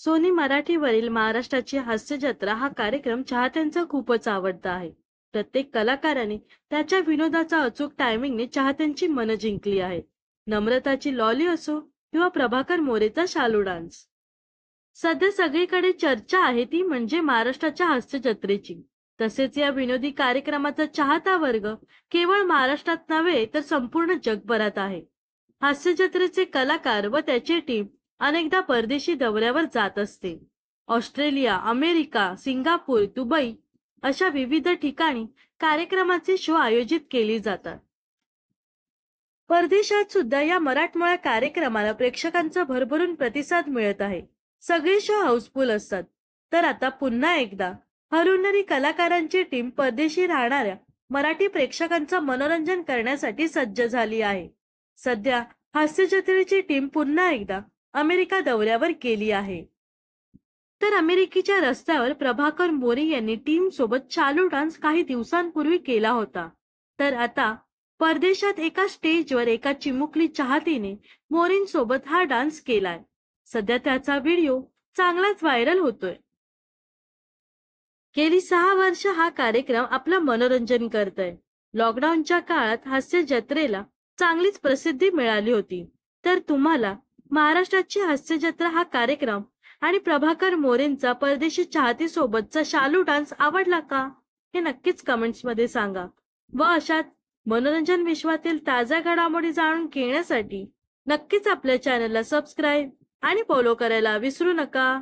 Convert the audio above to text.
Sony मराठीवरील महाराष्ट्राची हास्य जत्रा हा कार्यक्रम चाहत्यांचा खूपच आवडता आहे प्रत्येक कलाकाराने त्याच्या विनोदाचा अचूक टायमिंगने चाहत्यांची मन जिंकली आहे नम्रताची लॉली असो किंवा प्रभाकर मोरेचा शालू डान्स सध्या सगळीकडे चर्चा आहे ती म्हणजे महाराष्ट्राच्या हास्य जत्रेची तसेच या विनोदी कार्यक्रमाचा चाहता वर्ग केवळ महाराष्ट्रात नव्हे तर संपूर्ण जगभरात आहे हास्य जत्रेचे कलाकार व त्याची टीम अनेकदा परदेशी दौऱ्यावर जात असते ऑस्ट्रेलिया अमेरिका सिंगापूर दुबई अशा विविध ठिकाणी कार्यक्रमाचे शो आयोजित केले जातात परदेशात सुद्धा या मराठमोळ्या कार्यक्रमाला प्रेक्षकांचा भरभरून प्रतिसाद मिळत आहे सगळे शो हाऊसफुल असतात तर आता पुन्हा एकदा हरुनरी कलाकारांची टीम परदेशी राहणाऱ्या मराठी प्रेक्षकांचं मनोरंजन करण्यासाठी सज्ज झाली आहे सध्या हास्य जत्रेची टीम पुन्हा एकदा अमेरिका दौऱ्यावर केली आहे तर अमेरिकेच्या रस्त्यावर प्रभाकर मोरे यांनी टीम सोबत चालू डान्स काही दिवसांपूर्वी केला होता तर आता परदेशात एका स्टेजवर एका चिमुकली चाहतीने मोरेंसोबत हा डान्स केलाय सध्या त्याचा व्हिडिओ चांगलाच व्हायरल होतोय गेली सहा वर्ष हा कार्यक्रम आपलं मनोरंजन करत आहे लॉकडाऊनच्या काळात हास्य जत्रेला चांगलीच प्रसिद्धी मिळाली होती तर तुम्हाला महाराष्ट्राची हास्य जत्रा हा कार्यक्रम आणि प्रभाकर मोरेंचा परदेशी चाहती सोबतचा शालू डान्स आवडला का हे नक्कीच कमेंट्स मध्ये सांगा व अशात मनोरंजन विश्वातील ताज्या घडामोडी जाणून घेण्यासाठी नक्कीच आपल्या चॅनलला सबस्क्राईब आणि फॉलो करायला विसरू नका